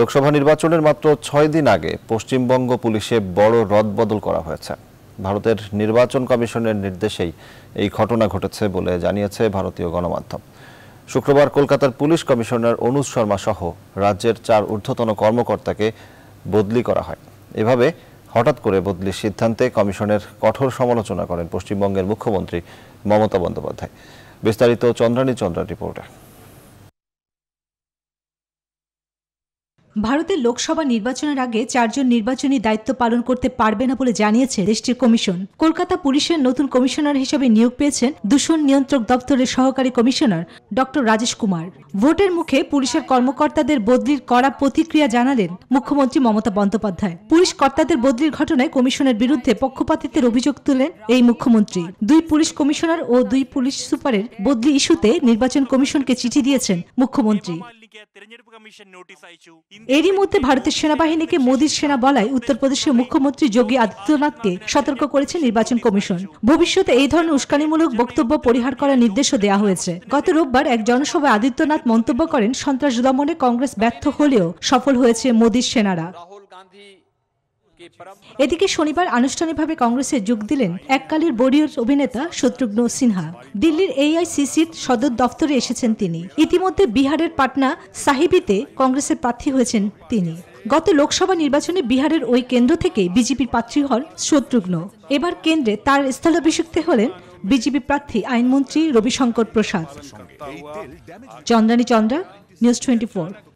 লোকসভা নির্বাচনের মাত্র ছয় দিন আগে পশ্চিমবঙ্গ পুলিশে বড় রদ বদল করা হয়েছে ভারতের নির্বাচন কমিশনের নির্দেশেই এই ঘটনা ঘটেছে বলে জানিয়েছে ভারতীয় গণমাধ্যম শুক্রবার কলকাতার পুলিশ কমিশনার অনুজ শর্মা সহ রাজ্যের চার ঊর্ধ্বতন কর্মকর্তাকে বদলি করা হয় এভাবে হঠাৎ করে বদলির সিদ্ধান্তে কমিশনের কঠোর সমালোচনা করেন পশ্চিমবঙ্গের মুখ্যমন্ত্রী মমতা বন্দ্যোপাধ্যায় বিস্তারিত চন্দ্রানী চন্দ্রা রিপোর্টার ভারতের লোকসভা নির্বাচনের আগে চারজন নির্বাচনী দায়িত্ব পালন করতে পারবে না বলে জানিয়েছে দেশটির কমিশন কলকাতা পুলিশের নতুন কমিশনার হিসেবে নিয়োগ পেয়েছেন দূষণ নিয়ন্ত্রক দপ্তরের সহকারী কমিশনার ডক্টর রাজেশ কুমার ভোটের মুখে পুলিশের কর্মকর্তাদের বদলির করা প্রতিক্রিয়া জানালেন মুখ্যমন্ত্রী মমতা বন্দ্যোপাধ্যায় পুলিশ কর্তাদের বদলির ঘটনায় কমিশনের বিরুদ্ধে পক্ষপাতিত্বের অভিযোগ তুলেন এই মুখ্যমন্ত্রী দুই পুলিশ কমিশনার ও দুই পুলিশ সুপারের বদলি ইস্যুতে নির্বাচন কমিশনকে চিঠি দিয়েছেন মুখ্যমন্ত্রী এরই মধ্যে ভারতের সেনাবাহিনীকে মোদীর সেনা বলায় উত্তরপ্রদেশের মুখ্যমন্ত্রী যোগী আদিত্যনাথকে সতর্ক করেছে নির্বাচন কমিশন ভবিষ্যতে এই ধরনের উস্কানিমূলক বক্তব্য পরিহার করার নির্দেশও দেওয়া হয়েছে গত রোববার এক জনসভায় আদিত্যনাথ মন্তব্য করেন সন্ত্রাস দমনে কংগ্রেস ব্যর্থ হলেও সফল হয়েছে মোদীর সেনারা রাহুল গান্ধী এদিকে শনিবার আনুষ্ঠানিকভাবে কংগ্রেসে যোগ দিলেন এককালের বরিয়র অভিনেতা শত্রুঘ্ন সিনহা দিল্লির এআইসিসির সদর দফতরে এসেছেন তিনি ইতিমধ্যে বিহারের পাটনা সাহিবিতে কংগ্রেসের প্রার্থী হয়েছেন তিনি গত লোকসভা নির্বাচনে বিহারের ওই কেন্দ্র থেকে বিজেপির প্রার্থী হন শত্রুঘ্ন এবার কেন্দ্রে তার স্থলাভিষিক্ত হলেন বিজেপি প্রার্থী আইনমন্ত্রী রবিশঙ্কর প্রসাদ চন্দ্রানী চন্দ্রা নিউজ টোয়েন্টি